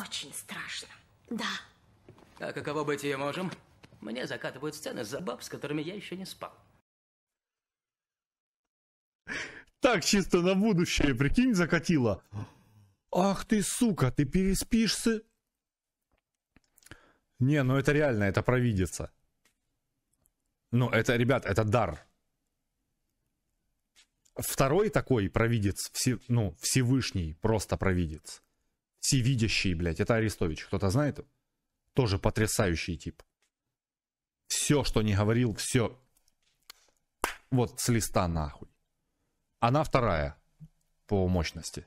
очень страшно. Да. А каково быть ее можем? Мне закатывают сцены за баб, с которыми я еще не спал. Так чисто на будущее, прикинь, закатила. Ах ты, сука, ты переспишься? Не, ну это реально, это провидится. Ну, это, ребят, это дар. Второй такой провидец, все, ну, Всевышний просто провидец всевидящий, блядь, это Арестович, кто-то знает? Тоже потрясающий тип. Все, что не говорил, все вот с листа нахуй. Она вторая по мощности.